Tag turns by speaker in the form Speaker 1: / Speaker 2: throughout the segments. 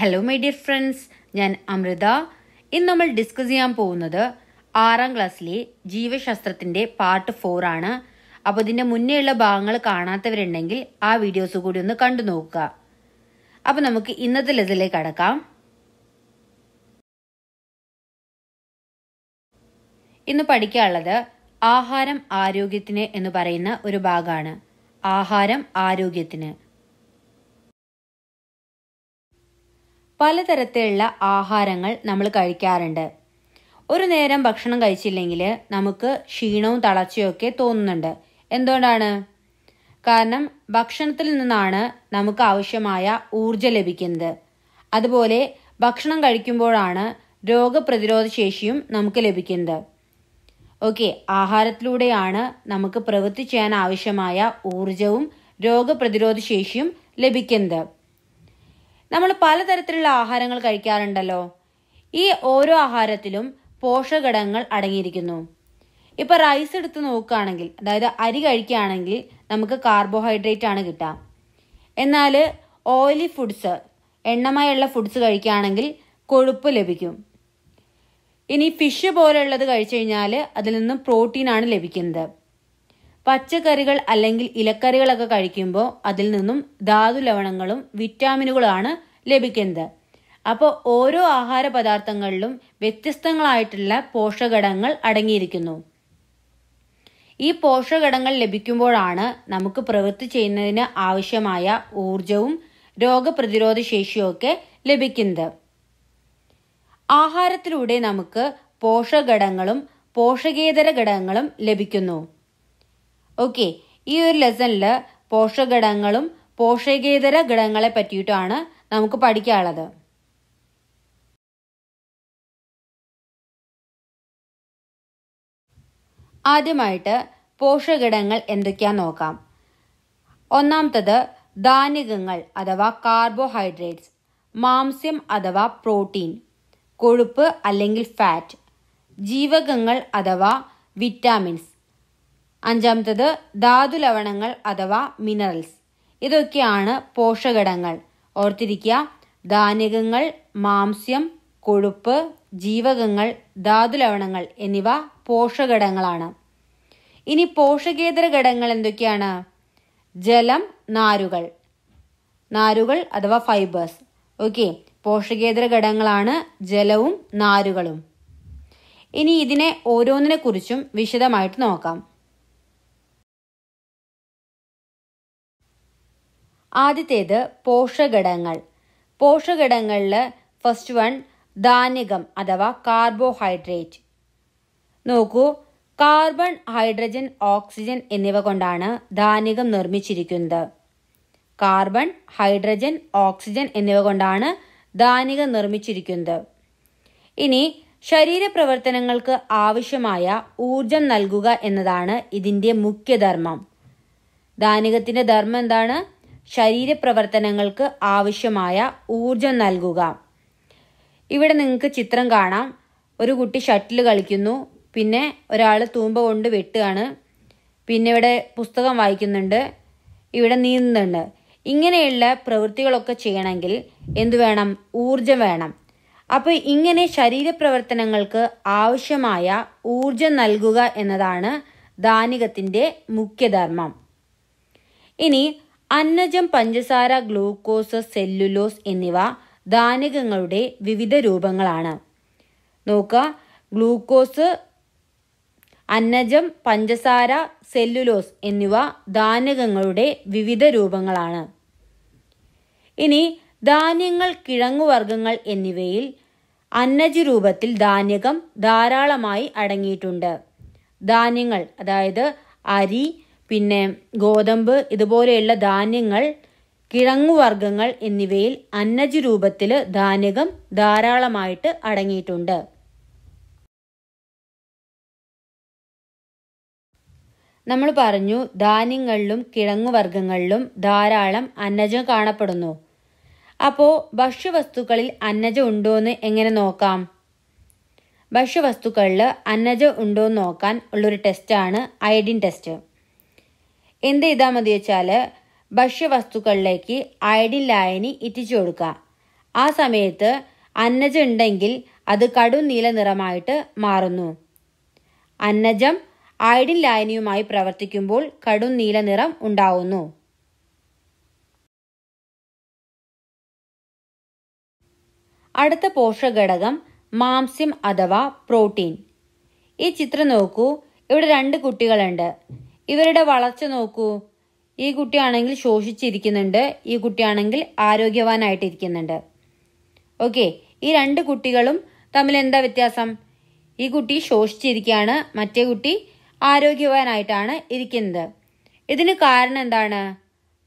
Speaker 1: hello my dear friends ഞാൻ അമൃത ഇന്ന് നമ്മൾ ഡിസ്കസ് ചെയ്യാൻ പോകുന്നത് ആറാം ക്ലാസ്സിലെ ജീവശാസ്ത്രത്തിൻ്റെ പാർട്ട് ഫോർ ആണ് അപ്പോൾ ഇതിൻ്റെ ഉള്ള ഭാഗങ്ങൾ കാണാത്തവരുണ്ടെങ്കിൽ ആ വീഡിയോസ് കൂടി ഒന്ന് കണ്ടു നോക്കുക അപ്പോൾ നമുക്ക് ഇന്നത്തെ ലെസിലേക്ക് അടക്കാം ഇന്ന് പഠിക്കാനുള്ളത് ആഹാരം ആരോഗ്യത്തിന് എന്ന് പറയുന്ന ഒരു ഭാഗമാണ് ആഹാരം ആരോഗ്യത്തിന് പലതരത്തിലുള്ള ആഹാരങ്ങൾ നമ്മൾ കഴിക്കാറുണ്ട് ഒരു നേരം ഭക്ഷണം കഴിച്ചില്ലെങ്കിൽ നമുക്ക് ക്ഷീണവും തളർച്ചയും ഒക്കെ തോന്നുന്നുണ്ട് എന്തുകൊണ്ടാണ് കാരണം ഭക്ഷണത്തിൽ നിന്നാണ് നമുക്ക് ആവശ്യമായ ഊർജം ലഭിക്കുന്നത് അതുപോലെ ഭക്ഷണം കഴിക്കുമ്പോഴാണ് രോഗപ്രതിരോധ ശേഷിയും നമുക്ക് ലഭിക്കുന്നത് ഓക്കെ ആഹാരത്തിലൂടെയാണ് നമുക്ക് പ്രവൃത്തി ചെയ്യാൻ ആവശ്യമായ ഊർജവും രോഗപ്രതിരോധ ശേഷിയും ലഭിക്കുന്നത് നമ്മൾ പലതരത്തിലുള്ള ആഹാരങ്ങൾ കഴിക്കാറുണ്ടല്ലോ ഈ ഓരോ ആഹാരത്തിലും പോഷകഘടകങ്ങൾ അടങ്ങിയിരിക്കുന്നു ഇപ്പൊ റൈസ് എടുത്ത് നോക്കുകയാണെങ്കിൽ അതായത് അരി കഴിക്കുകയാണെങ്കിൽ നമുക്ക് കാർബോഹൈഡ്രേറ്റ് ആണ് കിട്ടുക എന്നാൽ ഓയിലി ഫുഡ്സ് എണ്ണമയുള്ള ഫുഡ്സ് കഴിക്കുകയാണെങ്കിൽ കൊഴുപ്പ് ലഭിക്കും ഇനി ഫിഷ് പോലെയുള്ളത് കഴിച്ചു കഴിഞ്ഞാൽ അതിൽ നിന്നും പ്രോട്ടീനാണ് ലഭിക്കുന്നത് പച്ചക്കറികൾ അല്ലെങ്കിൽ ഇലക്കറികളൊക്കെ കഴിക്കുമ്പോൾ അതിൽ നിന്നും ധാതു ലവണങ്ങളും വിറ്റാമിനുകളാണ് ലഭിക്കുന്നത് അപ്പോൾ ഓരോ ആഹാര പദാർത്ഥങ്ങളിലും വ്യത്യസ്തങ്ങളായിട്ടുള്ള പോഷകഘടകങ്ങൾ അടങ്ങിയിരിക്കുന്നു ഈ പോഷകഘടകങ്ങൾ ലഭിക്കുമ്പോഴാണ് നമുക്ക് പ്രവൃത്തി ചെയ്യുന്നതിന് ആവശ്യമായ ഊർജവും രോഗപ്രതിരോധ ശേഷിയൊക്കെ ലഭിക്കുന്നത് ആഹാരത്തിലൂടെ നമുക്ക് പോഷകഘടകങ്ങളും പോഷകേതര ഘടകങ്ങളും ലഭിക്കുന്നു ഓക്കെ ഈ ഒരു ലെസണില് പോഷകഘടകങ്ങളും പോഷകേതര ഘടകങ്ങളെ പറ്റിയിട്ടാണ് നമുക്ക് പഠിക്കാനുള്ളത് ആദ്യമായിട്ട് പോഷകഘടകങ്ങൾ എന്തൊക്കെയാ നോക്കാം ഒന്നാമത്തത് ധാന്യകങ്ങൾ അഥവാ കാർബോഹൈഡ്രേറ്റ്സ് മാംസ്യം അഥവാ പ്രോട്ടീൻ കൊഴുപ്പ് അല്ലെങ്കിൽ ഫാറ്റ് ജീവകങ്ങൾ അഥവാ വിറ്റാമിൻസ് അഞ്ചാമത്തത് ധാതു ലവണങ്ങൾ അഥവാ മിനറൽസ് ഇതൊക്കെയാണ് പോഷകടങ്ങൾ ഓർത്തിരിക്കുക ധാന്യകങ്ങൾ മാംസ്യം കൊഴുപ്പ് ജീവകങ്ങൾ ധാതു ലവണങ്ങൾ എന്നിവ പോഷകടങ്ങളാണ് ഇനി പോഷകേതര ഘടകങ്ങൾ എന്തൊക്കെയാണ് ജലം നാരുകൾ നാരുകൾ അഥവാ ഫൈബേഴ്സ് ഓക്കെ പോഷകേതര ഘടകങ്ങളാണ് ജലവും നാരുകളും ഇനി ഇതിനെ ഓരോന്നിനെക്കുറിച്ചും വിശദമായിട്ട് നോക്കാം ആദ്യത്തേത് പോഷകഘടകങ്ങൾ പോഷകഘടകങ്ങളിൽ ഫസ്റ്റ് വൺ ധാന്യകം അഥവാ കാർബോഹൈഡ്രേറ്റ് നോക്കൂ കാർബൺ ഹൈഡ്രജൻ ഓക്സിജൻ എന്നിവ കൊണ്ടാണ് ധാന്യകം നിർമ്മിച്ചിരിക്കുന്നത് കാർബൺ ഹൈഡ്രജൻ ഓക്സിജൻ എന്നിവ കൊണ്ടാണ് ധാന്യകം നിർമ്മിച്ചിരിക്കുന്നത് ഇനി ശരീരപ്രവർത്തനങ്ങൾക്ക് ആവശ്യമായ ഊർജം നൽകുക എന്നതാണ് ഇതിൻ്റെ മുഖ്യധർമ്മം ധാന്യകത്തിൻ്റെ ധർമ്മം എന്താണ് ശരീരപ്രവർത്തനങ്ങൾക്ക് ആവശ്യമായ ഊർജം നൽകുക ഇവിടെ നിങ്ങൾക്ക് ചിത്രം കാണാം ഒരു കുട്ടി ഷട്ടിൽ കളിക്കുന്നു പിന്നെ ഒരാൾ തൂമ്പ കൊണ്ട് വെട്ടുകയാണ് പിന്നെ ഇവിടെ പുസ്തകം വായിക്കുന്നുണ്ട് ഇവിടെ നീന്തുന്നുണ്ട് ഇങ്ങനെയുള്ള പ്രവൃത്തികളൊക്കെ ചെയ്യണമെങ്കിൽ എന്തു വേണം ഊർജം വേണം അപ്പോൾ ഇങ്ങനെ ശരീരപ്രവർത്തനങ്ങൾക്ക് ആവശ്യമായ ഊർജം നൽകുക എന്നതാണ് ദാനികത്തിൻ്റെ മുഖ്യധർമ്മം ഇനി അന്നജം പഞ്ചസാര ഗ്ലൂക്കോസ് സെല്ലുലോസ് എന്നിവ ധാന്യകങ്ങളുടെ വിവിധ രൂപങ്ങളാണ് നോക്കുക ഗ്ലൂക്കോസ് അന്നജം പഞ്ചസാര സെല്ലുലോസ് എന്നിവ ധാന്യകങ്ങളുടെ വിവിധ രൂപങ്ങളാണ് ഇനി ധാന്യങ്ങൾ കിഴങ്ങുവർഗ്ഗങ്ങൾ എന്നിവയിൽ അന്നജ രൂപത്തിൽ ധാന്യകം ധാരാളമായി അടങ്ങിയിട്ടുണ്ട് ധാന്യങ്ങൾ അതായത് അരി പിന്നെ ഗോതമ്പ് ഇതുപോലെയുള്ള ധാന്യങ്ങൾ കിഴങ്ങുവർഗ്ഗങ്ങൾ എന്നിവയിൽ അന്നജ രൂപത്തിൽ ധാന്യകം ധാരാളമായിട്ട് അടങ്ങിയിട്ടുണ്ട് നമ്മൾ പറഞ്ഞു ധാന്യങ്ങളിലും കിഴങ്ങുവർഗ്ഗങ്ങളിലും ധാരാളം അന്നജം കാണപ്പെടുന്നു അപ്പോൾ ഭക്ഷ്യവസ്തുക്കളിൽ അന്നജം ഉണ്ടോ എന്ന് എങ്ങനെ നോക്കാം ഭക്ഷ്യവസ്തുക്കളിൽ അന്നജം ഉണ്ടോ എന്ന് നോക്കാൻ ഉള്ളൊരു ടെസ്റ്റാണ് അയഡിൻ ടെസ്റ്റ് എന്ത് ചെയ്താൽ മതി വെച്ചാൽ ഭക്ഷ്യവസ്തുക്കളിലേക്ക് അയഡിൻ ലായനി ഇറ്റിച്ചു കൊടുക്കുക ആ സമയത്ത് അന്നജം ഉണ്ടെങ്കിൽ അത് കടും നീല നിറമായിട്ട് മാറുന്നു അന്നജം അയഡിൻ ലായനിയുമായി പ്രവർത്തിക്കുമ്പോൾ കടും നീല നിറം ഉണ്ടാവുന്നു അടുത്ത പോഷകഘടകം മാംസ്യം അഥവാ പ്രോട്ടീൻ ഈ ചിത്രം നോക്കൂ ഇവിടെ രണ്ട് കുട്ടികളുണ്ട് ഇവരുടെ വളർച്ച നോക്കൂ ഈ കുട്ടിയാണെങ്കിൽ ശോഷിച്ചിരിക്കുന്നുണ്ട് ഈ കുട്ടിയാണെങ്കിൽ ആരോഗ്യവാനായിട്ടിരിക്കുന്നുണ്ട് ഓക്കെ ഈ രണ്ട് കുട്ടികളും തമ്മിൽ എന്താ വ്യത്യാസം ഈ കുട്ടി ശോഷിച്ചിരിക്കുകയാണ് മറ്റേ കുട്ടി ആരോഗ്യവാനായിട്ടാണ് ഇരിക്കുന്നത് ഇതിന് കാരണം എന്താണ്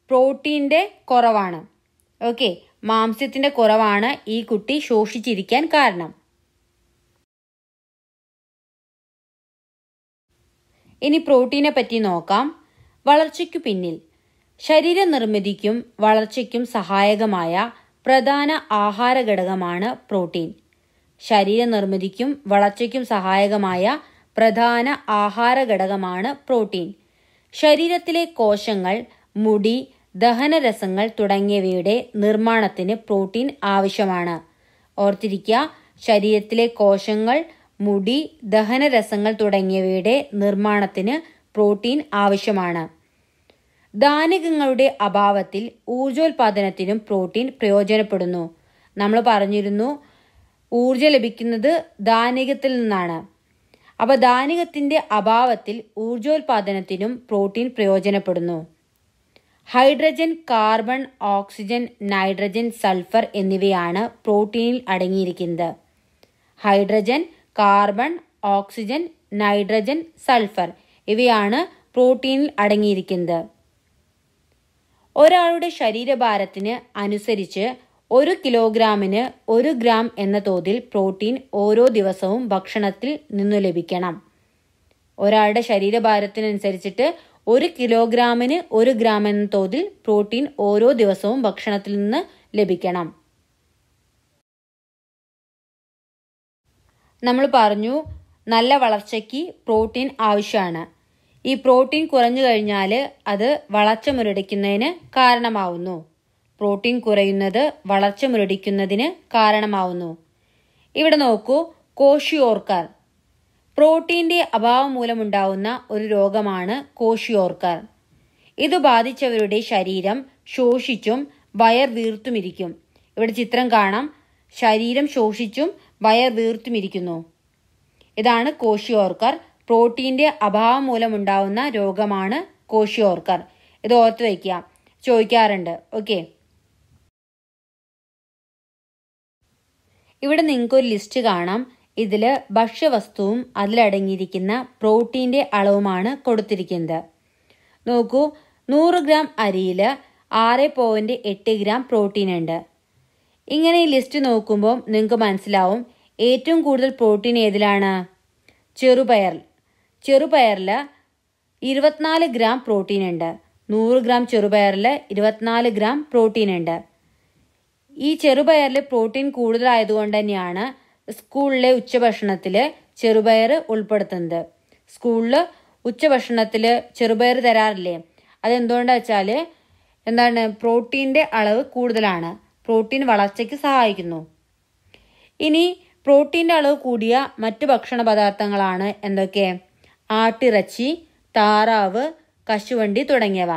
Speaker 1: പ്രോട്ടീൻ്റെ കുറവാണ് ഓക്കെ മാംസ്യത്തിൻ്റെ കുറവാണ് ഈ കുട്ടി ശോഷിച്ചിരിക്കാൻ കാരണം ഇനി പ്രോട്ടീനെ പറ്റി നോക്കാം വളർച്ചയ്ക്കു പിന്നിൽ ശരീരനിർമ്മിതിക്കും വളർച്ചയ്ക്കും സഹായകമായ പ്രധാന ആഹാര ഘടകമാണ് പ്രോട്ടീൻ ശരീരനിർമ്മിതിക്കും വളർച്ചയ്ക്കും സഹായകമായ പ്രധാന ആഹാര ഘടകമാണ് പ്രോട്ടീൻ ശരീരത്തിലെ കോശങ്ങൾ മുടി ദഹനരസങ്ങൾ തുടങ്ങിയവയുടെ നിർമ്മാണത്തിന് പ്രോട്ടീൻ ആവശ്യമാണ് ഓർത്തിരിക്കുക ശരീരത്തിലെ കോശങ്ങൾ മുടി ദഹനരസങ്ങൾ തുടങ്ങിയവയുടെ നിർമ്മാണത്തിന് പ്രോട്ടീൻ ആവശ്യമാണ് ധാന്യങ്ങളുടെ അഭാവത്തിൽ ഊർജോൽപാദനത്തിനും പ്രോട്ടീൻ പ്രയോജനപ്പെടുന്നു നമ്മൾ പറഞ്ഞിരുന്നു ഊർജ ലഭിക്കുന്നത് ധാന്യകത്തിൽ നിന്നാണ് അപ്പോൾ ധാന്യകത്തിൻ്റെ അഭാവത്തിൽ ഊർജോൽപാദനത്തിനും പ്രോട്ടീൻ പ്രയോജനപ്പെടുന്നു hydrogen carbon oxygen nitrogen sulphur എന്നിവയാണ് പ്രോട്ടീനിൽ അടങ്ങിയിരിക്കുന്നത് hydrogen carbon oxygen nitrogen sulphur ഇവയാണ് പ്രോട്ടീനിൽ അടങ്ങിയിരിക്കുന്നത് ഒരാളുടെ ശരീരഭാരത്തിന് അനുസരിച്ച് ഒരു കിലോഗ്രാമിന് ഒരു ഗ്രാം എന്ന തോതിൽ പ്രോട്ടീൻ ഓരോ ദിവസവും ഭക്ഷണത്തിൽ നിന്നു ലഭിക്കണം ഒരാളുടെ ശരീരഭാരത്തിനനുസരിച്ചിട്ട് ഒരു കിലോഗ്രാമിന് ഒരു ഗ്രാം എന്ന തോതിൽ പ്രോട്ടീൻ ഓരോ ദിവസവും ഭക്ഷണത്തിൽ നിന്ന് ലഭിക്കണം നമ്മൾ പറഞ്ഞു നല്ല വളർച്ചയ്ക്ക് പ്രോട്ടീൻ ആവശ്യമാണ് ഈ പ്രോട്ടീൻ കുറഞ്ഞു കഴിഞ്ഞാൽ അത് വളർച്ച മുരടിക്കുന്നതിന് കാരണമാവുന്നു പ്രോട്ടീൻ കുറയുന്നത് വളർച്ച മുരടിക്കുന്നതിന് കാരണമാവുന്നു ഇവിടെ നോക്കൂ കോഷിയോർക്കർ പ്രോട്ടീന്റെ അഭാവം മൂലമുണ്ടാവുന്ന ഒരു രോഗമാണ് കോഷിയോർക്കർ ഇത് ബാധിച്ചവരുടെ ശരീരം ശോഷിച്ചും വയർ വീർത്തുമിരിക്കും ഇവിടെ ചിത്രം കാണാം ശരീരം ശോഷിച്ചും വയർ വീർത്തുമിരിക്കുന്നു ഇതാണ് കോഷിയോർക്കർ പ്രോട്ടീന്റെ അഭാവം മൂലമുണ്ടാവുന്ന രോഗമാണ് കോഷിയോർക്കർ ഇത് ഓർത്തു വയ്ക്കുക ചോദിക്കാറുണ്ട് ഓക്കെ ഇവിടെ നിങ്ങൾക്കൊരു ലിസ്റ്റ് കാണാം ഇതിൽ ഭക്ഷ്യവസ്തുവും അതിലടങ്ങിയിരിക്കുന്ന പ്രോട്ടീന്റെ അളവുമാണ് കൊടുത്തിരിക്കുന്നത് നോക്കൂ നൂറ് ഗ്രാം അരിയിൽ ആറ് പോയിൻറ്റ് എട്ട് ഗ്രാം പ്രോട്ടീൻ ഉണ്ട് ഇങ്ങനെ ഈ ലിസ്റ്റ് നോക്കുമ്പോൾ നിങ്ങൾക്ക് മനസ്സിലാവും ഏറ്റവും കൂടുതൽ പ്രോട്ടീൻ ഏതിലാണ് ചെറുപയർ ചെറുപയറിൽ ഇരുപത്തിനാല് ഗ്രാം പ്രോട്ടീൻ ഉണ്ട് നൂറ് ഗ്രാം ചെറുപയറിൽ ഇരുപത്തിനാല് ഗ്രാം പ്രോട്ടീൻ ഉണ്ട് ഈ ചെറുപയറിൽ പ്രോട്ടീൻ കൂടുതലായതുകൊണ്ട് തന്നെയാണ് സ്കൂളിലെ ഉച്ചഭക്ഷണത്തിൽ ചെറുപയർ ഉൾപ്പെടുത്തുന്നത് സ്കൂളിൽ ഉച്ചഭക്ഷണത്തിൽ ചെറുപയർ തരാറില്ലേ അതെന്തുകൊണ്ടാണെന്ന് വെച്ചാൽ എന്താണ് പ്രോട്ടീൻ്റെ അളവ് കൂടുതലാണ് പ്രോട്ടീൻ വളർച്ചയ്ക്ക് സഹായിക്കുന്നു ഇനി പ്രോട്ടീൻ്റെ അളവ് കൂടിയ മറ്റ് ഭക്ഷണ പദാർത്ഥങ്ങളാണ് എന്തൊക്കെ ആട്ടിറച്ചി താറാവ് കശുവണ്ടി തുടങ്ങിയവ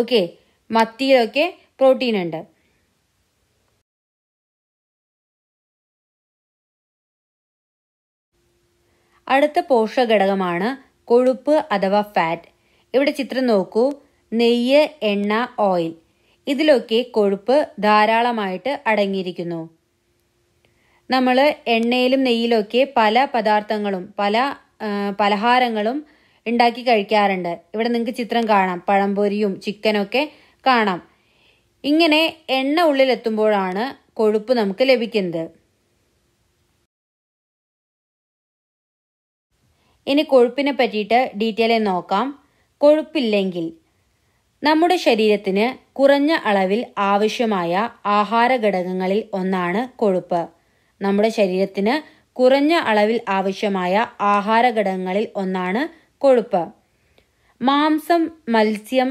Speaker 1: ഓക്കെ മത്തിയിലൊക്കെ പ്രോട്ടീൻ ഉണ്ട് അടുത്ത പോഷകഘടകമാണ് കൊഴുപ്പ് അഥവാ ഫാറ്റ് ഇവിടെ ചിത്രം നോക്കൂ നെയ്യ് എണ്ണ ഓയിൽ ഇതിലൊക്കെ കൊഴുപ്പ് ധാരാളമായിട്ട് അടങ്ങിയിരിക്കുന്നു നമ്മൾ എണ്ണയിലും നെയ്യിലൊക്കെ പല പദാർത്ഥങ്ങളും പല പലഹാരങ്ങളും ഉണ്ടാക്കി കഴിക്കാറുണ്ട് ഇവിടെ നിങ്ങൾക്ക് ചിത്രം കാണാം പഴംപൊരിയും ചിക്കനൊക്കെ കാണാം ഇങ്ങനെ എണ്ണ ഉള്ളിലെത്തുമ്പോഴാണ് കൊഴുപ്പ് നമുക്ക് ലഭിക്കുന്നത് ഇനി കൊഴുപ്പിനെ പറ്റിയിട്ട് ഡീറ്റെയിൽ നോക്കാം കൊഴുപ്പില്ലെങ്കിൽ നമ്മുടെ ശരീരത്തിന് കുറഞ്ഞ അളവിൽ ആവശ്യമായ ആഹാര ഘടകങ്ങളിൽ ഒന്നാണ് കൊഴുപ്പ് നമ്മുടെ ശരീരത്തിന് കുറഞ്ഞ അളവിൽ ആവശ്യമായ ആഹാര ഘടകങ്ങളിൽ ഒന്നാണ് കൊഴുപ്പ് മാംസം മത്സ്യം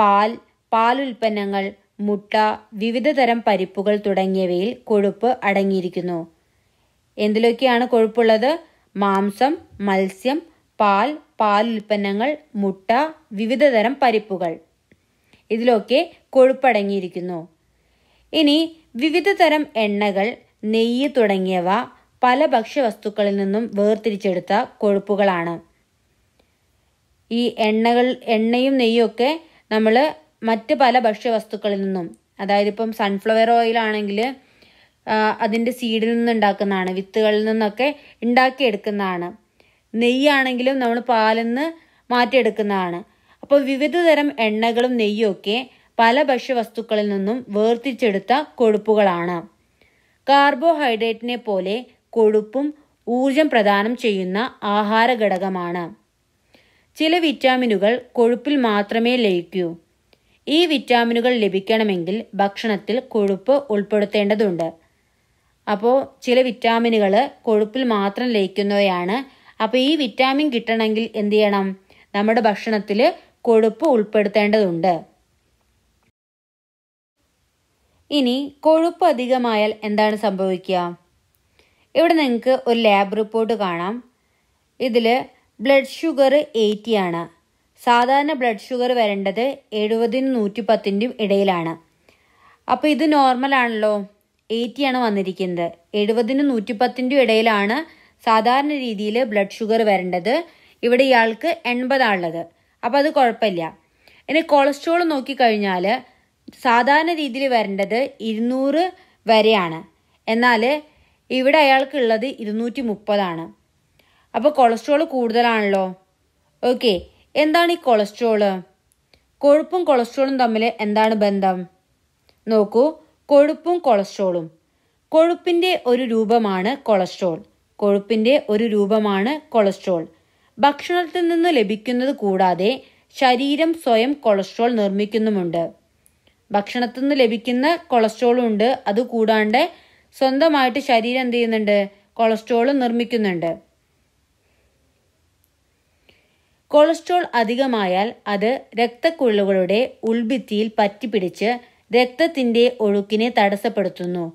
Speaker 1: പാൽ പാലുൽപ്പന്നങ്ങൾ മുട്ട വിവിധതരം പരിപ്പുകൾ തുടങ്ങിയവയിൽ കൊഴുപ്പ് അടങ്ങിയിരിക്കുന്നു എന്തിലൊക്കെയാണ് കൊഴുപ്പുള്ളത് മാംസം മത്സ്യം പാൽ പാലുൽപ്പന്നങ്ങൾ മുട്ട വിവിധതരം പരിപ്പുകൾ ഇതിലൊക്കെ കൊഴുപ്പടങ്ങിയിരിക്കുന്നു ഇനി വിവിധ തരം എണ്ണകൾ നെയ്യ് തുടങ്ങിയവ പല ഭക്ഷ്യവസ്തുക്കളിൽ നിന്നും വേർതിരിച്ചെടുത്ത കൊഴുപ്പുകളാണ് ഈ എണ്ണകൾ എണ്ണയും നെയ്യും ഒക്കെ നമ്മൾ മറ്റ് പല ഭക്ഷ്യവസ്തുക്കളിൽ നിന്നും അതായത് ഇപ്പം സൺഫ്ലവർ ഓയിൽ ആണെങ്കിൽ അതിൻ്റെ സീഡിൽ നിന്നുണ്ടാക്കുന്നതാണ് വിത്തുകളിൽ നിന്നൊക്കെ ഉണ്ടാക്കിയെടുക്കുന്നതാണ് നെയ്യാണെങ്കിലും നമ്മൾ പാലിൽ നിന്ന് മാറ്റിയെടുക്കുന്നതാണ് വിവിധ തരം എണ്ണകളും നെയ്യൊക്കെ പല ഭക്ഷ്യവസ്തുക്കളിൽ നിന്നും വേർതിരിച്ചെടുത്ത കൊഴുപ്പുകളാണ് കാർബോഹൈഡ്രേറ്റിനെ പോലെ കൊഴുപ്പും ഊർജം പ്രദാനം ചെയ്യുന്ന ആഹാര ഘടകമാണ് ചില വിറ്റാമിനുകൾ കൊഴുപ്പിൽ മാത്രമേ ലയിക്കൂ ഈ വിറ്റാമിനുകൾ ലഭിക്കണമെങ്കിൽ ഭക്ഷണത്തിൽ കൊഴുപ്പ് ഉൾപ്പെടുത്തേണ്ടതുണ്ട് അപ്പോൾ ചില വിറ്റാമിനുകൾ കൊഴുപ്പിൽ മാത്രം ലയിക്കുന്നവയാണ് അപ്പോൾ ഈ വിറ്റാമിൻ കിട്ടണമെങ്കിൽ എന്ത് ചെയ്യണം നമ്മുടെ ഭക്ഷണത്തിൽ കൊഴുപ്പ് ഉൾപ്പെടുത്തേണ്ടതുണ്ട് ഇനി കൊഴുപ്പ് അധികമായാൽ എന്താണ് സംഭവിക്കുക ഇവിടെ നിങ്ങൾക്ക് ഒരു ലാബ് റിപ്പോർട്ട് കാണാം ഇതിൽ ബ്ലഡ് ഷുഗർ എയ്റ്റി ആണ് സാധാരണ ബ്ലഡ് ഷുഗർ വരേണ്ടത് എഴുപതിനും നൂറ്റി പത്തിൻ്റെയും ഇടയിലാണ് അപ്പോൾ ഇത് നോർമൽ ആണല്ലോ എയ്റ്റി ആണ് വന്നിരിക്കുന്നത് എഴുപതിനും നൂറ്റി പത്തിൻ്റെയും ഇടയിലാണ് സാധാരണ രീതിയിൽ ബ്ലഡ് ഷുഗർ വരേണ്ടത് ഇവിടെ ഇയാൾക്ക് എൺപതാണുള്ളത് അപ്പോൾ അത് കുഴപ്പമില്ല ഇനി കൊളസ്ട്രോൾ നോക്കിക്കഴിഞ്ഞാൽ സാധാരണ രീതിയിൽ വരേണ്ടത് ഇരുന്നൂറ് വരെയാണ് എന്നാൽ ഇവിടെ അയാൾക്കുള്ളത് ഇരുന്നൂറ്റി മുപ്പതാണ് അപ്പോൾ കൊളസ്ട്രോൾ കൂടുതലാണല്ലോ ഓക്കെ എന്താണ് ഈ കൊളസ്ട്രോൾ കൊഴുപ്പും കൊളസ്ട്രോളും തമ്മിൽ എന്താണ് ബന്ധം നോക്കൂ കൊഴുപ്പും കൊളസ്ട്രോളും കൊഴുപ്പിൻ്റെ ഒരു രൂപമാണ് കൊളസ്ട്രോൾ കൊഴുപ്പിൻ്റെ ഒരു രൂപമാണ് കൊളസ്ട്രോൾ ഭക്ഷണത്തിൽ നിന്ന് ലഭിക്കുന്നത് കൂടാതെ ശരീരം സ്വയം കൊളസ്ട്രോൾ നിർമ്മിക്കുന്നുമുണ്ട് ഭക്ഷണത്തിൽ നിന്ന് ലഭിക്കുന്ന കൊളസ്ട്രോളും ഉണ്ട് അത് കൂടാണ്ട് സ്വന്തമായിട്ട് ശരീരം എന്ത് ചെയ്യുന്നുണ്ട് കൊളസ്ട്രോൾ നിർമ്മിക്കുന്നുണ്ട് കൊളസ്ട്രോൾ അധികമായാൽ അത് രക്തക്കുഴലുകളുടെ ഉൾഭിത്തിയിൽ പറ്റിപ്പിടിച്ച് രക്തത്തിന്റെ ഒഴുക്കിനെ തടസ്സപ്പെടുത്തുന്നു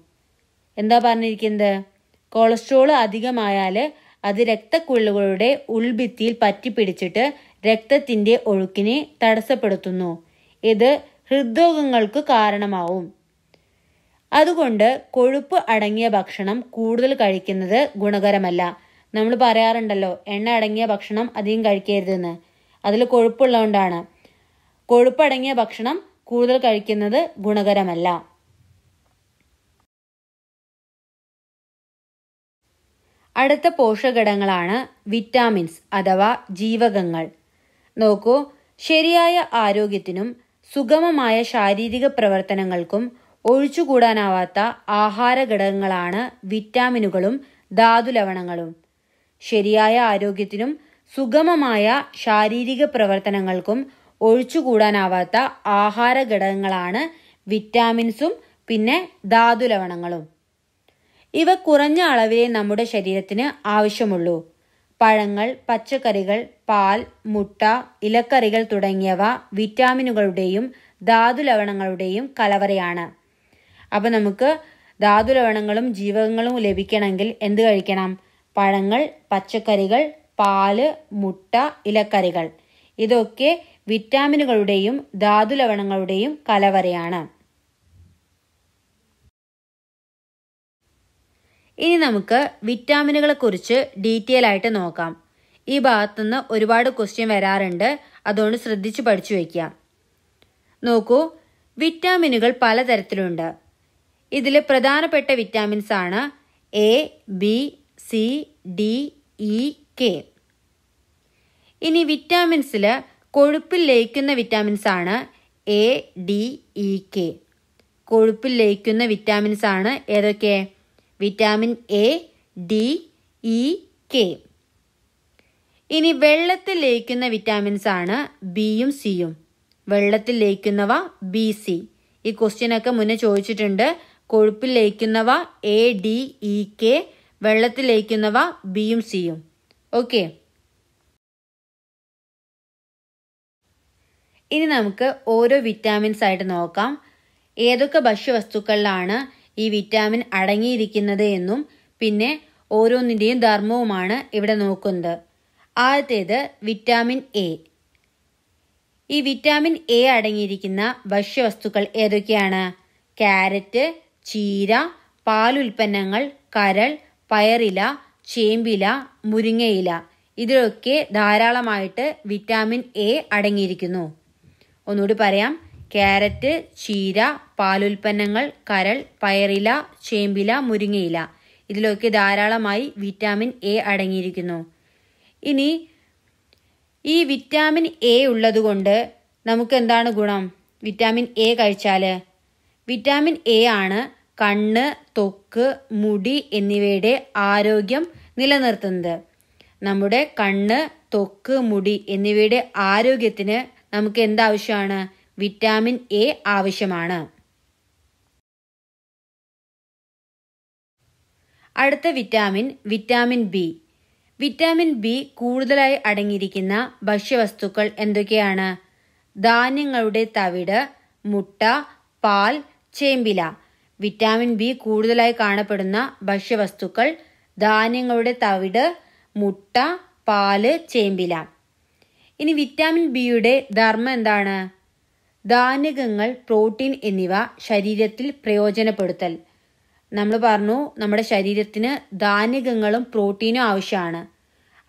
Speaker 1: എന്താ പറഞ്ഞിരിക്കുന്നത് കൊളസ്ട്രോൾ അധികമായാൽ അത് രക്തക്കുഴലുകളുടെ ഉൾഭിത്തിയിൽ പറ്റിപ്പിടിച്ചിട്ട് രക്തത്തിന്റെ ഒഴുക്കിനെ തടസ്സപ്പെടുത്തുന്നു ഇത് ഹൃദ്രോഗങ്ങൾക്ക് കാരണമാവും അതുകൊണ്ട് കൊഴുപ്പ് അടങ്ങിയ ഭക്ഷണം കൂടുതൽ കഴിക്കുന്നത് ഗുണകരമല്ല നമ്മൾ പറയാറുണ്ടല്ലോ എണ്ണ അടങ്ങിയ ഭക്ഷണം അധികം കഴിക്കരുതെന്ന് അതിൽ കൊഴുപ്പുള്ളതുകൊണ്ടാണ് കൊഴുപ്പടങ്ങിയ ഭക്ഷണം കൂടുതൽ കഴിക്കുന്നത് ഗുണകരമല്ല അടുത്ത പോഷകഘടകങ്ങളാണ് വിറ്റാമിൻസ് അഥവാ ജീവകങ്ങൾ നോക്കൂ ശരിയായ ആരോഗ്യത്തിനും സുഗമമായ ശാരീരിക പ്രവർത്തനങ്ങൾക്കും ഒഴിച്ചുകൂടാനാവാത്ത ആഹാര ഘടകങ്ങളാണ് വിറ്റാമിനുകളും ധാതുലവണങ്ങളും ശരിയായ ആരോഗ്യത്തിനും സുഗമമായ ശാരീരിക പ്രവർത്തനങ്ങൾക്കും ഒഴിച്ചുകൂടാനാവാത്ത ആഹാര ഘടകങ്ങളാണ് വിറ്റാമിൻസും പിന്നെ ധാതുലവണങ്ങളും ഇവ കുറഞ്ഞ അളവിലേ നമ്മുടെ ശരീരത്തിന് ആവശ്യമുള്ളൂ പഴങ്ങൾ പച്ചക്കറികൾ പാൽ മുട്ട ഇലക്കറികൾ തുടങ്ങിയവ വിറ്റാമിനുകളുടെയും ധാതുലവണങ്ങളുടെയും കലവറയാണ് അപ്പോൾ നമുക്ക് ധാതുലവണങ്ങളും ജീവകങ്ങളും ലഭിക്കണമെങ്കിൽ എന്ത് കഴിക്കണം പഴങ്ങൾ പച്ചക്കറികൾ പാല് മുട്ട ഇലക്കറികൾ ഇതൊക്കെ വിറ്റാമിനുകളുടെയും ധാതുലവണങ്ങളുടെയും കലവറയാണ് ഇനി നമുക്ക് വിറ്റാമിനുകളെ കുറിച്ച് ഡീറ്റെയിൽ ആയിട്ട് നോക്കാം ഈ ഭാഗത്തുനിന്ന് ഒരുപാട് ക്വസ്റ്റ്യൻ വരാറുണ്ട് അതുകൊണ്ട് ശ്രദ്ധിച്ച് പഠിച്ചു വയ്ക്കാം നോക്കൂ വിറ്റാമിനുകൾ പലതരത്തിലുണ്ട് ഇതിൽ പ്രധാനപ്പെട്ട വിറ്റാമിൻസ് ആണ് A B C D E K ഇനി വിറ്റാമിൻസിൽ കൊഴുപ്പിൽ ലയിക്കുന്ന വിറ്റാമിൻസ് ആണ് എ ഡി ഇ കെ കൊഴുപ്പിൽ ലയിക്കുന്ന വിറ്റാമിൻസ് ആണ് ഏതൊക്കെ vitamin A D E K ഇനി വെള്ളത്തിൽ ലയിക്കുന്ന വിറ്റാമിൻസ് ആണ് ബിയും സിയും വെള്ളത്തിൽ ലയിക്കുന്നവ ബി സി ഈ ക്വസ്റ്റ്യനൊക്കെ മുന്നേ ചോദിച്ചിട്ടുണ്ട് കൊഴുപ്പിൽ ലയിക്കുന്നവ എ ഡി ഇ കെ വെള്ളത്തിൽ ലയിക്കുന്നവ ബിയും സിയും ഓക്കെ ഇനി നമുക്ക് ഓരോ വിറ്റാമിൻസ് ആയിട്ട് നോക്കാം ഏതൊക്കെ ഭക്ഷ്യവസ്തുക്കളിലാണ് ഈ വിറ്റാമിൻ അടങ്ങിയിരിക്കുന്നത് എന്നും പിന്നെ ഓരോന്നിൻ്റെയും ധർമ്മവുമാണ് ഇവിടെ നോക്കുന്നത് ആദ്യത്തേത് വിറ്റാമിൻ എ ഈ വിറ്റാമിൻ എ അടങ്ങിയിരിക്കുന്ന ഭക്ഷ്യവസ്തുക്കൾ ഏതൊക്കെയാണ് ക്യാരറ്റ് ചീര പാലുൽപ്പന്നങ്ങൾ കരൾ പയറില ചേമ്പില മുരിങ്ങയില ഇതിലൊക്കെ ധാരാളമായിട്ട് വിറ്റാമിൻ എ അടങ്ങിയിരിക്കുന്നു ഒന്നുകൂടി പറയാം ക്യാരറ്റ് ചീര പാലുൽപ്പന്നങ്ങൾ കരൾ പയറില ചേമ്പില മുരിങ്ങയില ഇതിലൊക്കെ ധാരാളമായി വിറ്റാമിൻ എ അടങ്ങിയിരിക്കുന്നു ഇനി ഈ വിറ്റാമിൻ എ ഉള്ളതുകൊണ്ട് നമുക്ക് എന്താണ് ഗുണം വിറ്റാമിൻ എ കഴിച്ചാൽ വിറ്റാമിൻ എ ആണ് കണ്ണ് തൊക്ക് മുടി എന്നിവയുടെ ആരോഗ്യം നിലനിർത്തുന്നത് നമ്മുടെ കണ്ണ് തൊക്ക് മുടി എന്നിവയുടെ ആരോഗ്യത്തിന് നമുക്ക് എന്താവശ്യമാണ് വിറ്റാമിൻ എ ആവശ്യമാണ് അടുത്ത vitamin vitamin B vitamin B കൂടുതലായി അടങ്ങിയിരിക്കുന്ന ഭക്ഷ്യവസ്തുക്കൾ എന്തൊക്കെയാണ് ധാന്യങ്ങളുടെ തവിട് മുട്ട പാൽ ചേമ്പില വിറ്റാമിൻ ബി കൂടുതലായി കാണപ്പെടുന്ന ഭക്ഷ്യവസ്തുക്കൾ ധാന്യങ്ങളുടെ തവിട് മുട്ട പാല് ചേമ്പില ഇനി വിറ്റാമിൻ ബിയുടെ ധർമ്മം എന്താണ് ധാന്യങ്ങൾ പ്രോട്ടീൻ എന്നിവ ശരീരത്തിൽ പ്രയോജനപ്പെടുത്തൽ നമ്മൾ പറഞ്ഞു നമ്മുടെ ശരീരത്തിന് ധാന്യങ്ങളും പ്രോട്ടീനും ആവശ്യമാണ്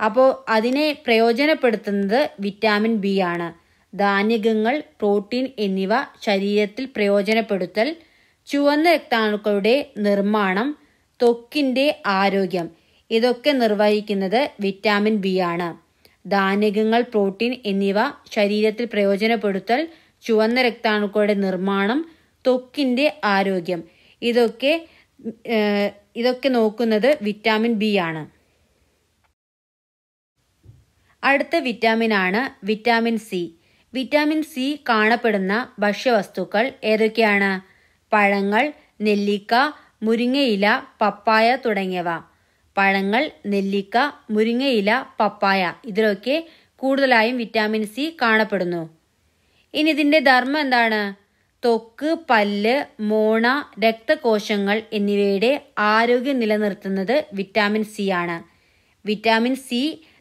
Speaker 1: അപ്പോൾ അതിനെ പ്രയോജനപ്പെടുത്തുന്നത് വിറ്റാമിൻ ബി ആണ് ധാന്യങ്ങൾ പ്രോട്ടീൻ എന്നിവ ശരീരത്തിൽ പ്രയോജനപ്പെടുത്തൽ ചുവന്ന രക്താണുക്കളുടെ നിർമ്മാണം ത്വക്കിൻ്റെ ആരോഗ്യം ഇതൊക്കെ നിർവഹിക്കുന്നത് വിറ്റാമിൻ ബി ആണ് ധാന്യങ്ങൾ പ്രോട്ടീൻ എന്നിവ ശരീരത്തിൽ പ്രയോജനപ്പെടുത്തൽ ചുവന്ന രക്താണുക്കളുടെ നിർമ്മാണം ത്വക്കിൻ്റെ ആരോഗ്യം ഇതൊക്കെ ഇതൊക്കെ നോക്കുന്നത് വിറ്റാമിൻ ബി ആണ് അടുത്ത വിറ്റാമിൻ ആണ് വിറ്റാമിൻ സി വിറ്റാമിൻ സി കാണപ്പെടുന്ന ഭക്ഷ്യവസ്തുക്കൾ ഏതൊക്കെയാണ് പഴങ്ങൾ നെല്ലിക്ക മുരിങ്ങയില പപ്പായ തുടങ്ങിയവ പഴങ്ങൾ നെല്ലിക്ക മുരിങ്ങയില പപ്പായ ഇതിലൊക്കെ കൂടുതലായും വിറ്റാമിൻ സി കാണപ്പെടുന്നു ഇനി ഇതിന്റെ ധർമ്മം എന്താണ് ത്വക്ക് പല്ല് മോണ രക്തകോശങ്ങൾ എന്നിവയുടെ ആരോഗ്യം നിലനിർത്തുന്നത് വിറ്റാമിൻ സി ആണ് വിറ്റാമിൻ സി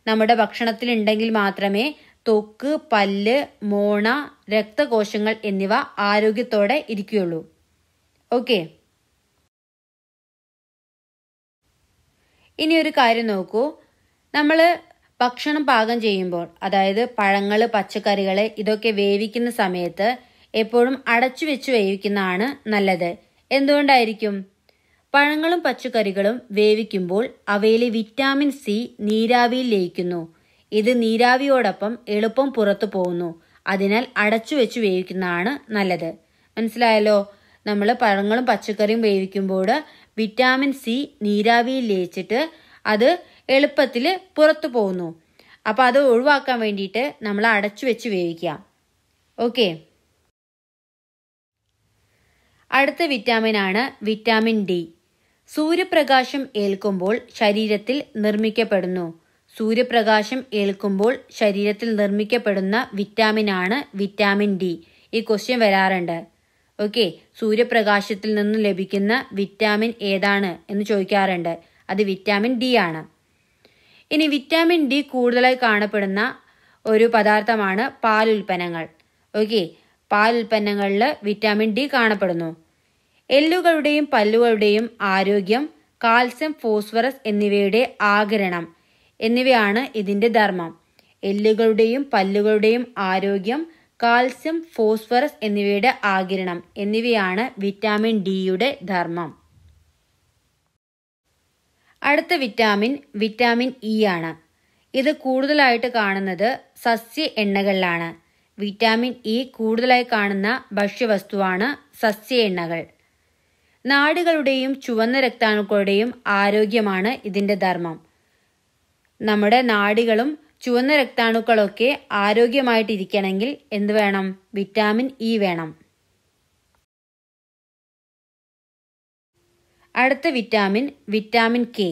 Speaker 1: നമ്മുടെ ഭക്ഷണത്തിൽ ഉണ്ടെങ്കിൽ മാത്രമേ ത്വക്ക് പല്ല് മോണ രക്തകോശങ്ങൾ എന്നിവ ആരോഗ്യത്തോടെ ഇരിക്കുകയുള്ളൂ ഓക്കെ ഇനി ഒരു കാര്യം നോക്കൂ നമ്മൾ ഭക്ഷണം പാകം ചെയ്യുമ്പോൾ അതായത് പഴങ്ങൾ പച്ചക്കറികൾ ഇതൊക്കെ വേവിക്കുന്ന സമയത്ത് എപ്പോഴും അടച്ചു വെച്ച് വേവിക്കുന്നതാണ് നല്ലത് എന്തുകൊണ്ടായിരിക്കും പഴങ്ങളും പച്ചക്കറികളും വേവിക്കുമ്പോൾ അവയിലെ വിറ്റാമിൻ സി നീരാവിയിൽ ലയിക്കുന്നു ഇത് നീരാവിയോടൊപ്പം എളുപ്പം പുറത്തു പോകുന്നു അതിനാൽ അടച്ചു വെച്ച് വേവിക്കുന്നതാണ് നല്ലത് മനസ്സിലായല്ലോ നമ്മൾ പഴങ്ങളും പച്ചക്കറിയും വേവിക്കുമ്പോൾ വിറ്റാമിൻ സി നീരാവിയിൽ ലയിച്ചിട്ട് അത് എളുപ്പത്തിൽ പുറത്തു പോകുന്നു അപ്പോൾ അത് ഒഴിവാക്കാൻ വേണ്ടിയിട്ട് നമ്മൾ അടച്ചു വെച്ച് വേവിക്കുക ഓക്കെ അടുത്ത വിറ്റാമിൻ ആണ് വിറ്റാമിൻ ഡി സൂര്യപ്രകാശം ഏൽക്കുമ്പോൾ ശരീരത്തിൽ നിർമ്മിക്കപ്പെടുന്നു സൂര്യപ്രകാശം ഏൽക്കുമ്പോൾ ശരീരത്തിൽ നിർമ്മിക്കപ്പെടുന്ന വിറ്റാമിൻ ആണ് വിറ്റാമിൻ ഡി ഈ ക്വസ്റ്റ്യൻ വരാറുണ്ട് ഓക്കെ സൂര്യപ്രകാശത്തിൽ നിന്ന് ലഭിക്കുന്ന വിറ്റാമിൻ ഏതാണ് എന്ന് ചോദിക്കാറുണ്ട് അത് വിറ്റാമിൻ ഡി ആണ് ഇനി വിറ്റാമിൻ ഡി കൂടുതലായി കാണപ്പെടുന്ന ഒരു പദാർത്ഥമാണ് പാലുൽപ്പന്നങ്ങൾ ഓക്കെ പാലുൽപ്പന്നങ്ങളിൽ വിറ്റാമിൻ ഡി കാണപ്പെടുന്നു എല്ലുകളുടെയും പല്ലുകളുടെയും ആരോഗ്യം കാൽസ്യം ഫോസ്ഫറസ് എന്നിവയുടെ ആകരണം എന്നിവയാണ് ഇതിൻ്റെ ധർമ്മം എല്ലുകളുടെയും പല്ലുകളുടെയും ആരോഗ്യം കാൽസ്യം ഫോസ്ഫറസ് എന്നിവയുടെ ആകിരണം എന്നിവയാണ് വിറ്റാമിൻ ഡിയുടെ ധർമ്മം അടുത്ത വിറ്റാമിൻ വിറ്റാമിൻ ഇ e ആണ് ഇത് കൂടുതലായിട്ട് കാണുന്നത് സസ്യ എണ്ണകളിലാണ് വിറ്റാമിൻ ഇ e കൂടുതലായി കാണുന്ന ഭക്ഷ്യവസ്തുവാണ് സസ്യ എണ്ണകൾ നാടുകളുടെയും ചുവന്ന രക്താണുക്കളുടെയും ആരോഗ്യമാണ് ഇതിൻ്റെ ധർമ്മം നമ്മുടെ നാടികളും ചുവന്ന രക്താണുക്കളൊക്കെ ആരോഗ്യമായിട്ടിരിക്കണമെങ്കിൽ എന്ത് വേണം വിറ്റാമിൻ ഇ e വേണം അടുത്ത vitamin vitamin K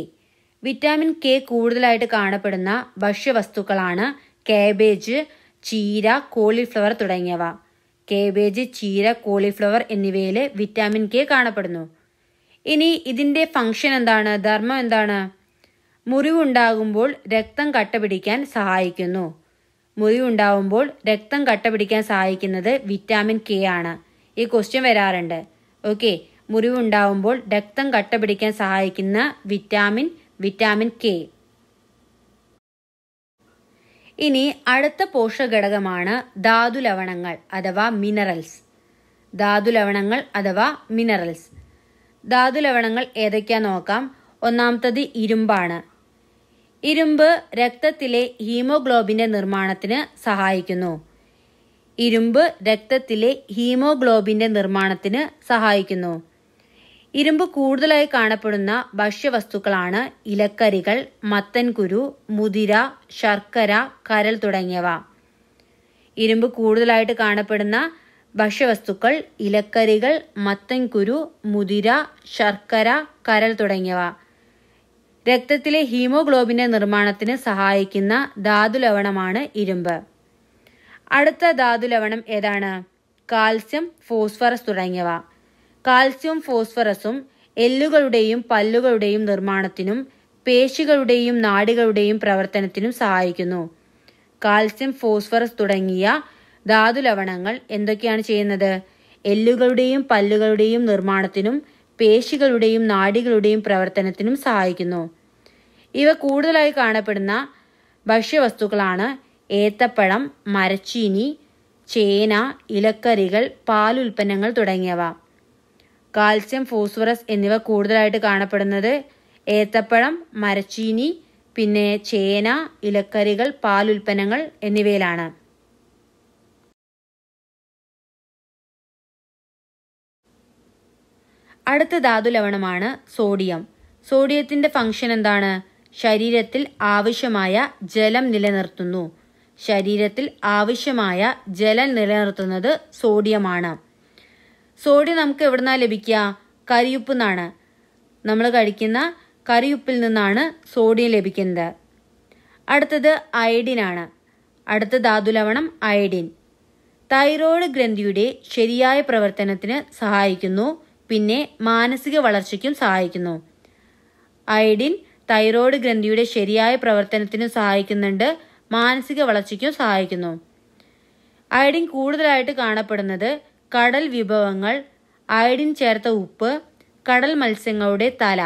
Speaker 1: vitamin K കൂടുതലായിട്ട് കാണപ്പെടുന്ന ഭക്ഷ്യവസ്തുക്കളാണ് കാബേജ് ചീര കോളിഫ്ലവർ തുടങ്ങിയവ കേബേജ് ചീര കോളിഫ്ലവർ എന്നിവയിൽ വിറ്റാമിൻ കെ കാണപ്പെടുന്നു ഇനി ഇതിൻ്റെ ഫംഗ്ഷൻ എന്താണ് ധർമ്മം എന്താണ് മുറിവുണ്ടാകുമ്പോൾ രക്തം കട്ടപിടിക്കാൻ സഹായിക്കുന്നു മുറിവുണ്ടാകുമ്പോൾ രക്തം കട്ടപിടിക്കാൻ സഹായിക്കുന്നത് വിറ്റാമിൻ കെ ആണ് ഈ ക്വസ്റ്റ്യൻ വരാറുണ്ട് ഓക്കെ മുറിവുണ്ടാവുമ്പോൾ രക്തം കട്ടപിടിക്കാൻ സഹായിക്കുന്ന വിറ്റാമിൻ വിറ്റാമിൻ കെ ഇനി അടുത്ത പോഷകഘടകമാണ് ധാതു ലവണങ്ങൾ അഥവാ മിനറൽസ് ധാതു ലവണങ്ങൾ അഥവാ മിനറൽസ് ധാതു ലവണങ്ങൾ ഏതൊക്കെയാ നോക്കാം ഒന്നാമത്തത് ഇരുമ്പാണ് ഇരുമ്പ് രക്തത്തിലെ ഹീമോഗ്ലോബിന്റെ നിർമ്മാണത്തിന് സഹായിക്കുന്നു ഇരുമ്പ് രക്തത്തിലെ ഹീമോഗ്ലോബിന്റെ നിർമ്മാണത്തിന് സഹായിക്കുന്നു ഇരുമ്പ് കൂടുതലായി കാണപ്പെടുന്ന ഭക്ഷ്യവസ്തുക്കളാണ് ഇലക്കറികൾ മത്തൻകുരു മുതിര ശർക്കര കരൽ തുടങ്ങിയവ ഇരുമ്പ് കൂടുതലായിട്ട് കാണപ്പെടുന്ന ഭക്ഷ്യവസ്തുക്കൾ ഇലക്കറികൾ മത്തൻകുരു മുതിര ശർക്കര കരൽ തുടങ്ങിയവ രക്തത്തിലെ ഹീമോഗ്ലോബിന്റെ നിർമ്മാണത്തിന് സഹായിക്കുന്ന ധാതു ലവണമാണ് ഇരുമ്പ് അടുത്ത ധാതു ലവണം ഏതാണ് കാൽസ്യം ഫോസ്ഫറസ് തുടങ്ങിയവ കാൽസ്യം ഫോസ്ഫറസും എല്ലുകളുടെയും പല്ലുകളുടെയും നിർമ്മാണത്തിനും പേശികളുടെയും നാടികളുടെയും പ്രവർത്തനത്തിനും സഹായിക്കുന്നു കാൽസ്യം ഫോസ്ഫറസ് തുടങ്ങിയ ധാതു ലവണങ്ങൾ എന്തൊക്കെയാണ് ചെയ്യുന്നത് എല്ലുകളുടെയും പല്ലുകളുടെയും നിർമ്മാണത്തിനും പേശികളുടെയും നാടികളുടെയും പ്രവർത്തനത്തിനും സഹായിക്കുന്നു ഇവ കൂടുതലായി കാണപ്പെടുന്ന ഭക്ഷ്യവസ്തുക്കളാണ് ഏത്തപ്പഴം മരച്ചീനി ചേന ഇലക്കറികൾ പാലുൽപ്പന്നങ്ങൾ തുടങ്ങിയവ കാൽസ്യം ഫോസ്ഫറസ് എന്നിവ കൂടുതലായിട്ട് കാണപ്പെടുന്നത് ഏത്തപ്പഴം മരച്ചീനി പിന്നെ ചേന ഇലക്കറികൾ പാലുൽപ്പന്നങ്ങൾ എന്നിവയിലാണ് അടുത്ത ധാതു ലവണമാണ് സോഡിയം സോഡിയത്തിന്റെ ഫംഗ്ഷൻ എന്താണ് ശരീരത്തിൽ ആവശ്യമായ ജലം നിലനിർത്തുന്നു ശരീരത്തിൽ ആവശ്യമായ ജലം നിലനിർത്തുന്നത് സോഡിയമാണ് സോഡിയം നമുക്ക് എവിടുന്നാ ലഭിക്കുക കരിയുപ്പിൽ നിന്നാണ് നമ്മൾ കഴിക്കുന്ന കറിയുപ്പിൽ നിന്നാണ് സോഡിയം ലഭിക്കുന്നത് അടുത്തത് അയഡിൻ ആണ് അടുത്ത ധാതുലവണം അയഡിൻ തൈറോയ്ഡ് ഗ്രന്ഥിയുടെ ശരിയായ പ്രവർത്തനത്തിന് സഹായിക്കുന്നു പിന്നെ മാനസിക വളർച്ചയ്ക്കും സഹായിക്കുന്നു അയഡിൻ തൈറോയ്ഡ് ഗ്രന്ഥിയുടെ ശരിയായ പ്രവർത്തനത്തിന് സഹായിക്കുന്നുണ്ട് മാനസിക വളർച്ചയ്ക്കും സഹായിക്കുന്നു അയഡിൻ കൂടുതലായിട്ട് കാണപ്പെടുന്നത് കടൽ വിഭവങ്ങൾ അയഡിൻ ചേർത്ത ഉപ്പ് കടൽ മത്സ്യങ്ങളുടെ തല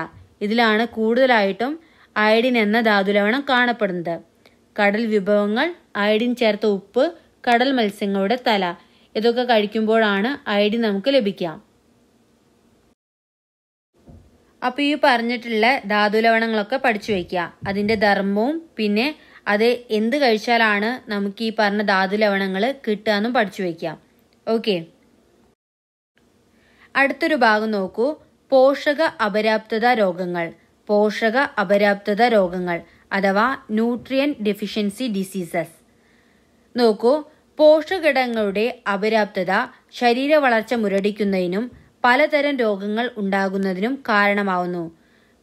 Speaker 1: ഇതിലാണ് കൂടുതലായിട്ടും അയഡിൻ എന്ന ധാതുലവണം കാണപ്പെടുന്നത് കടൽ വിഭവങ്ങൾ അയഡിൻ ചേർത്ത ഉപ്പ് കടൽ മത്സ്യങ്ങളുടെ തല ഇതൊക്കെ കഴിക്കുമ്പോഴാണ് അയഡിൻ നമുക്ക് ലഭിക്കാം അപ്പോൾ ഈ പറഞ്ഞിട്ടുള്ള ധാതുലവണങ്ങളൊക്കെ പഠിച്ചു വയ്ക്കുക അതിൻ്റെ ധർമ്മവും പിന്നെ അത് എന്ത് കഴിച്ചാലാണ് നമുക്ക് ഈ പറഞ്ഞ ധാതുലവണങ്ങൾ കിട്ടുക എന്നും പഠിച്ചു വയ്ക്കാം ഓക്കെ അടുത്തൊരു ഭാഗം നോക്കൂ പോഷക അപര്യാപ്തത രോഗങ്ങൾ പോഷക അപര്യാപ്തത രോഗങ്ങൾ അഥവാ ന്യൂട്രിയൻ ഡെഫിഷ്യൻസി ഡിസീസസ് നോക്കൂ പോഷകഘടകങ്ങളുടെ അപര്യാപ്തത ശരീര വളർച്ച മുരടിക്കുന്നതിനും പലതരം രോഗങ്ങൾ ഉണ്ടാകുന്നതിനും കാരണമാവുന്നു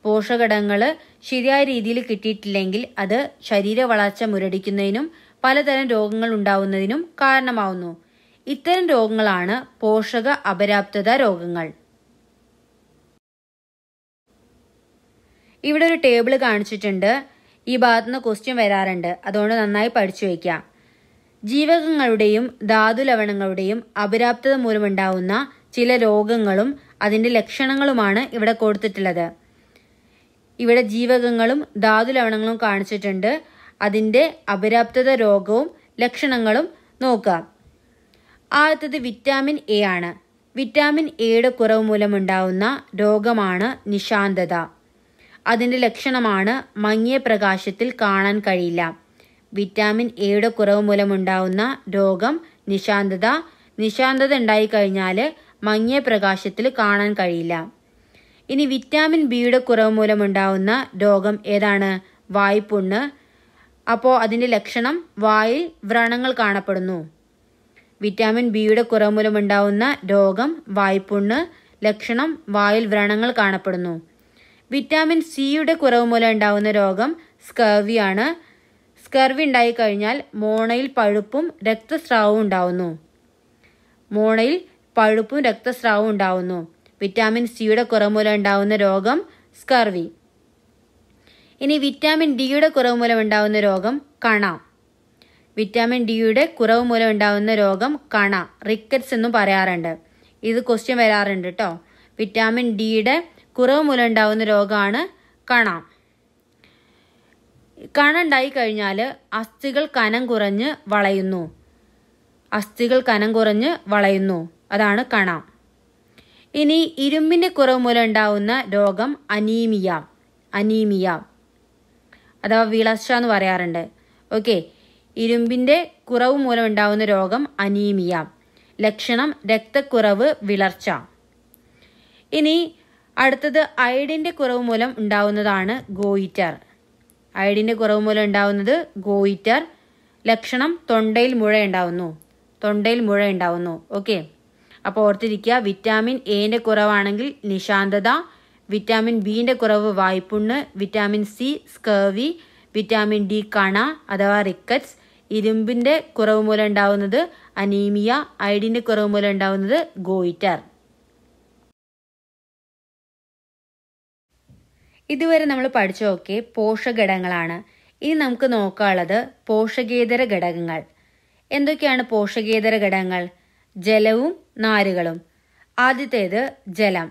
Speaker 1: പോഷകഘടകങ്ങൾ ശരിയായ രീതിയിൽ കിട്ടിയിട്ടില്ലെങ്കിൽ അത് ശരീര വളർച്ച മുരടിക്കുന്നതിനും പലതരം രോഗങ്ങൾ ഉണ്ടാവുന്നതിനും കാരണമാവുന്നു ഇത്തരം രോഗങ്ങളാണ് പോഷക അപരാപ്തത രോഗങ്ങൾ ഇവിടെ ഒരു ടേബിൾ കാണിച്ചിട്ടുണ്ട് ഈ ഭാഗത്തുനിന്ന് ക്വസ്റ്റ്യൻ വരാറുണ്ട് അതുകൊണ്ട് നന്നായി പഠിച്ചു വയ്ക്കാം ജീവകങ്ങളുടെയും ധാതുലവണങ്ങളുടെയും അപരാപ്തത മൂലമുണ്ടാവുന്ന ചില രോഗങ്ങളും അതിൻ്റെ ലക്ഷണങ്ങളുമാണ് ഇവിടെ കൊടുത്തിട്ടുള്ളത് ഇവിടെ ജീവകങ്ങളും ധാതുലവണങ്ങളും കാണിച്ചിട്ടുണ്ട് അതിൻ്റെ അപരാപ്തത രോഗവും ലക്ഷണങ്ങളും നോക്കാം ആദ്യത്തത് വിറ്റാമിൻ എ ആണ് വിറ്റാമിൻ എയുടെ കുറവ് മൂലമുണ്ടാവുന്ന രോഗമാണ് നിശാന്തത അതിൻ്റെ ലക്ഷണമാണ് മങ്ങിയ പ്രകാശത്തിൽ കാണാൻ കഴിയില്ല വിറ്റാമിൻ എയുടെ കുറവ് മൂലമുണ്ടാവുന്ന രോഗം നിശാന്തത നിശാന്തത ഉണ്ടായിക്കഴിഞ്ഞാൽ മങ്ങിയ പ്രകാശത്തിൽ കാണാൻ കഴിയില്ല ഇനി വിറ്റാമിൻ ബിയുടെ കുറവ് മൂലമുണ്ടാവുന്ന രോഗം ഏതാണ് വായ്പുണ്ണ് അപ്പോൾ അതിൻ്റെ ലക്ഷണം വായിൽ വ്രണങ്ങൾ കാണപ്പെടുന്നു വിറ്റാമിൻ ബിയുടെ കുറവ് മൂലമുണ്ടാവുന്ന രോഗം വായ്പുണ്ണ് ലക്ഷണം വായിൽ വ്രണങ്ങൾ കാണപ്പെടുന്നു വിറ്റാമിൻ സിയുടെ കുറവ് മൂലം ഉണ്ടാവുന്ന രോഗം സ്കർവിയാണ് സ്കർവി ഉണ്ടായിക്കഴിഞ്ഞാൽ മോണയിൽ പഴുപ്പും രക്തസ്രാവവും ഉണ്ടാവുന്നു മോണയിൽ പഴുപ്പും രക്തസ്രാവവും ഉണ്ടാവുന്നു വിറ്റാമിൻ സിയുടെ കുറവ് മൂലം ഉണ്ടാവുന്ന രോഗം സ്കർവി ഇനി വിറ്റാമിൻ ഡിയുടെ കുറവ് മൂലം ഉണ്ടാവുന്ന രോഗം കണ വിറ്റാമിൻ ഡിയുടെ കുറവ് മൂലം ഉണ്ടാകുന്ന രോഗം കണ റിക്കറ്റ്സ് എന്നും പറയാറുണ്ട് ഇത് ക്വസ്റ്റ്യൻ വരാറുണ്ട് കേട്ടോ വിറ്റാമിൻ ഡിയുടെ കുറവ് മൂലം ഉണ്ടാകുന്ന രോഗമാണ് കണ കണ ഉണ്ടായി കഴിഞ്ഞാൽ അസ്ഥികൾ കനം കുറഞ്ഞ് വളയുന്നു അസ്ഥികൾ കനം കുറഞ്ഞ് വളയുന്നു അതാണ് കണ ഇനി ഇരുമ്പിൻ്റെ കുറവ് മൂലം ഉണ്ടാകുന്ന രോഗം അനീമിയ അനീമിയ അഥവാ വിളർച്ച എന്ന് പറയാറുണ്ട് ഓക്കെ ഇരുമ്പിൻ്റെ കുറവ് മൂലമുണ്ടാകുന്ന രോഗം അനീമിയ ലക്ഷണം രക്തക്കുറവ് വിളർച്ച ഇനി അടുത്തത് അയഡിൻ്റെ കുറവ് മൂലം ഉണ്ടാവുന്നതാണ് ഗോയിറ്റർ അയഡിൻ്റെ കുറവ് മൂലം ഉണ്ടാവുന്നത് ഗോയിറ്റർ ലക്ഷണം തൊണ്ടയിൽ മുഴ ഉണ്ടാവുന്നു തൊണ്ടയിൽ മുഴ ഉണ്ടാവുന്നു ഓക്കെ അപ്പോൾ ഓർത്തിരിക്കുക വിറ്റാമിൻ എൻ്റെ കുറവാണെങ്കിൽ നിശാന്തത വിറ്റാമിൻ ബിൻ്റെ കുറവ് വായ്പുണ്ണ് vitamin C scurvy vitamin D കണ അഥവാ റിക്കറ്റ്സ് ഇരുമ്പിന്റെ കുറവ് മൂലം ഉണ്ടാവുന്നത് അനീമിയ ഐഡിന്റെ കുറവ് മൂലം ഉണ്ടാവുന്നത് ഗോയിറ്റർ ഇതുവരെ നമ്മൾ പഠിച്ചതൊക്കെ പോഷകഘടകങ്ങളാണ് ഇനി നമുക്ക് നോക്കാനുള്ളത് പോഷകേതര ഘടകങ്ങൾ എന്തൊക്കെയാണ് പോഷകേതര ഘടകങ്ങൾ ജലവും നാരുകളും ആദ്യത്തേത് ജലം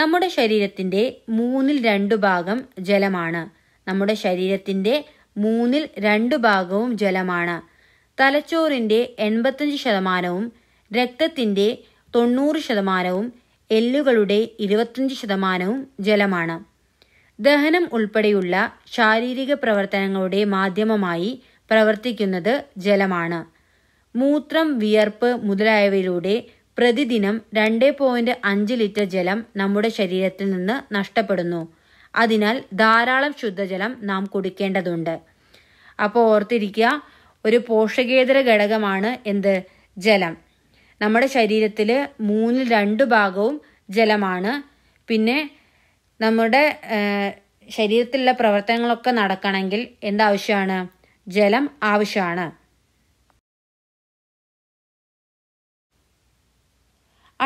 Speaker 1: നമ്മുടെ ശരീരത്തിന്റെ മൂന്നിൽ രണ്ടു ഭാഗം ജലമാണ് നമ്മുടെ ശരീരത്തിന്റെ മൂന്നിൽ രണ്ടു ഭാഗവും ജലമാണ് തലച്ചോറിൻ്റെ എൺപത്തഞ്ച് ശതമാനവും രക്തത്തിൻ്റെ തൊണ്ണൂറ് ശതമാനവും എല്ലുകളുടെ ഇരുപത്തഞ്ച് ശതമാനവും ജലമാണ് ദഹനം ഉൾപ്പെടെയുള്ള ശാരീരിക പ്രവർത്തനങ്ങളുടെ മാധ്യമമായി പ്രവർത്തിക്കുന്നത് ജലമാണ് മൂത്രം വിയർപ്പ് മുതലായവയിലൂടെ പ്രതിദിനം രണ്ട് പോയിന്റ് അഞ്ച് ലിറ്റർ ജലം നമ്മുടെ ശരീരത്തിൽ നിന്ന് നഷ്ടപ്പെടുന്നു അതിനാൽ ധാരാളം ശുദ്ധജലം നാം കുടിക്കേണ്ടതുണ്ട് അപ്പോൾ ഓർത്തിരിക്കുക ഒരു പോഷകേതര ഘടകമാണ് എന്ത് ജലം നമ്മുടെ ശരീരത്തിൽ മൂന്നിൽ രണ്ട് ഭാഗവും ജലമാണ് പിന്നെ നമ്മുടെ ശരീരത്തിലുള്ള പ്രവർത്തനങ്ങളൊക്കെ നടക്കണമെങ്കിൽ എന്താവശ്യമാണ് ജലം ആവശ്യമാണ്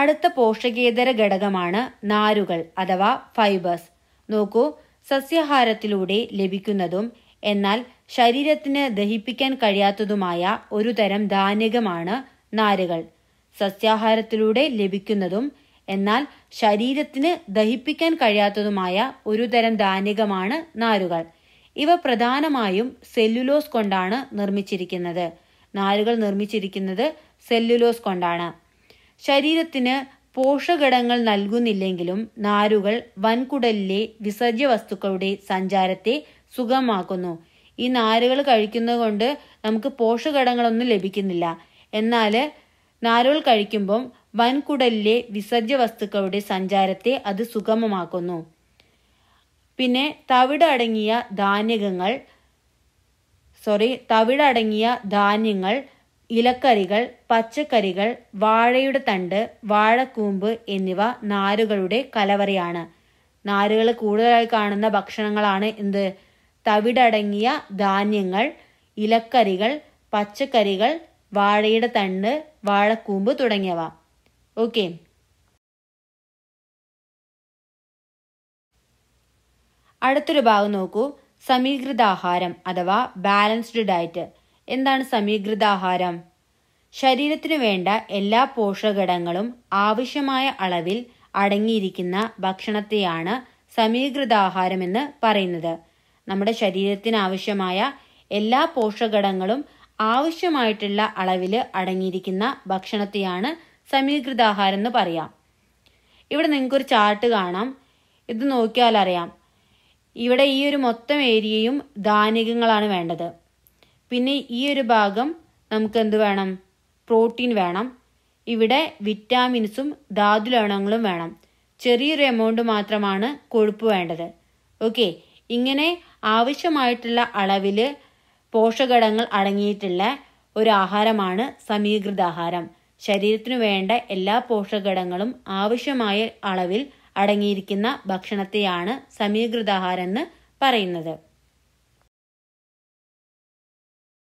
Speaker 1: അടുത്ത പോഷകേതര ഘടകമാണ് നാരുകൾ അഥവാ ഫൈബേഴ്സ് നോക്കൂ സസ്യാഹാരത്തിലൂടെ ലഭിക്കുന്നതും എന്നാൽ ശരീരത്തിന് ദഹിപ്പിക്കാൻ കഴിയാത്തതുമായ ഒരു തരം ധാന്യകമാണ് നാരുകൾ സസ്യാഹാരത്തിലൂടെ ലഭിക്കുന്നതും എന്നാൽ ശരീരത്തിന് ദഹിപ്പിക്കാൻ കഴിയാത്തതുമായ ഒരു തരം ധാന്യകമാണ് നാരുകൾ ഇവ പ്രധാനമായും സെല്ലുലോസ് കൊണ്ടാണ് നിർമ്മിച്ചിരിക്കുന്നത് നാരുകൾ നിർമ്മിച്ചിരിക്കുന്നത് സെല്ലുലോസ് കൊണ്ടാണ് ശരീരത്തിന് പോഷകടങ്ങൾ നൽകുന്നില്ലെങ്കിലും നാരുകൾ വൻകുടലിലെ വിസർജ്യ വസ്തുക്കളുടെ സഞ്ചാരത്തെ സുഗമാക്കുന്നു ഈ നാരുകൾ കഴിക്കുന്നത് കൊണ്ട് നമുക്ക് പോഷകടങ്ങളൊന്നും ലഭിക്കുന്നില്ല എന്നാൽ നാരുകൾ കഴിക്കുമ്പം വൻകുടലിലെ വിസർജ്യ വസ്തുക്കളുടെ സഞ്ചാരത്തെ അത് സുഗമമാക്കുന്നു പിന്നെ തവിടടങ്ങിയ ധാന്യങ്ങൾ സോറി തവിടടങ്ങിയ ധാന്യങ്ങൾ ഇലക്കറികൾ പച്ചക്കറികൾ വാഴയുടെ തണ്ട് വാഴക്കൂമ്പ് എന്നിവ നാരുകളുടെ കലവറയാണ് നാരുകൾ കൂടുതലായി കാണുന്ന ഭക്ഷണങ്ങളാണ് എന്ത് തവിടടങ്ങിയ ധാന്യങ്ങൾ ഇലക്കറികൾ പച്ചക്കറികൾ വാഴയുടെ തണ്ട് വാഴക്കൂമ്പ് തുടങ്ങിയവ ഓക്കെ അടുത്തൊരു ഭാഗം നോക്കൂ സമീകൃതാഹാരം അഥവാ ബാലൻസ്ഡ് ഡയറ്റ് എന്താണ് സമീകൃതാഹാരം ശരീരത്തിനു വേണ്ട എല്ലാ പോഷകഘടകങ്ങളും ആവശ്യമായ അളവിൽ അടങ്ങിയിരിക്കുന്ന ഭക്ഷണത്തെയാണ് സമീകൃതാഹാരമെന്ന് പറയുന്നത് നമ്മുടെ ശരീരത്തിന് ആവശ്യമായ എല്ലാ പോഷകഘടകങ്ങളും ആവശ്യമായിട്ടുള്ള അളവിൽ അടങ്ങിയിരിക്കുന്ന ഭക്ഷണത്തെയാണ് സമീകൃതാഹാരം എന്ന് പറയാം ഇവിടെ നിങ്ങൾക്കൊരു ചാർട്ട് കാണാം ഇത് നോക്കിയാൽ അറിയാം ഇവിടെ ഈ ഒരു മൊത്തം ഏരിയയും ധാന്യങ്ങളാണ് വേണ്ടത് പിന്നെ ഈ ഒരു ഭാഗം നമുക്ക് എന്ത് വേണം പ്രോട്ടീൻ വേണം ഇവിടെ വിറ്റാമിൻസും ധാതു ലവണങ്ങളും വേണം ചെറിയൊരു എമൗണ്ട് മാത്രമാണ് കൊഴുപ്പ് വേണ്ടത് ഓക്കെ ഇങ്ങനെ ആവശ്യമായിട്ടുള്ള അളവിൽ പോഷകടങ്ങൾ അടങ്ങിയിട്ടുള്ള ഒരു ആഹാരമാണ് സമീകൃതാഹാരം ശരീരത്തിന് വേണ്ട എല്ലാ പോഷകടങ്ങളും ആവശ്യമായ അളവിൽ അടങ്ങിയിരിക്കുന്ന ഭക്ഷണത്തെയാണ് സമീകൃതാഹാരം എന്ന് പറയുന്നത്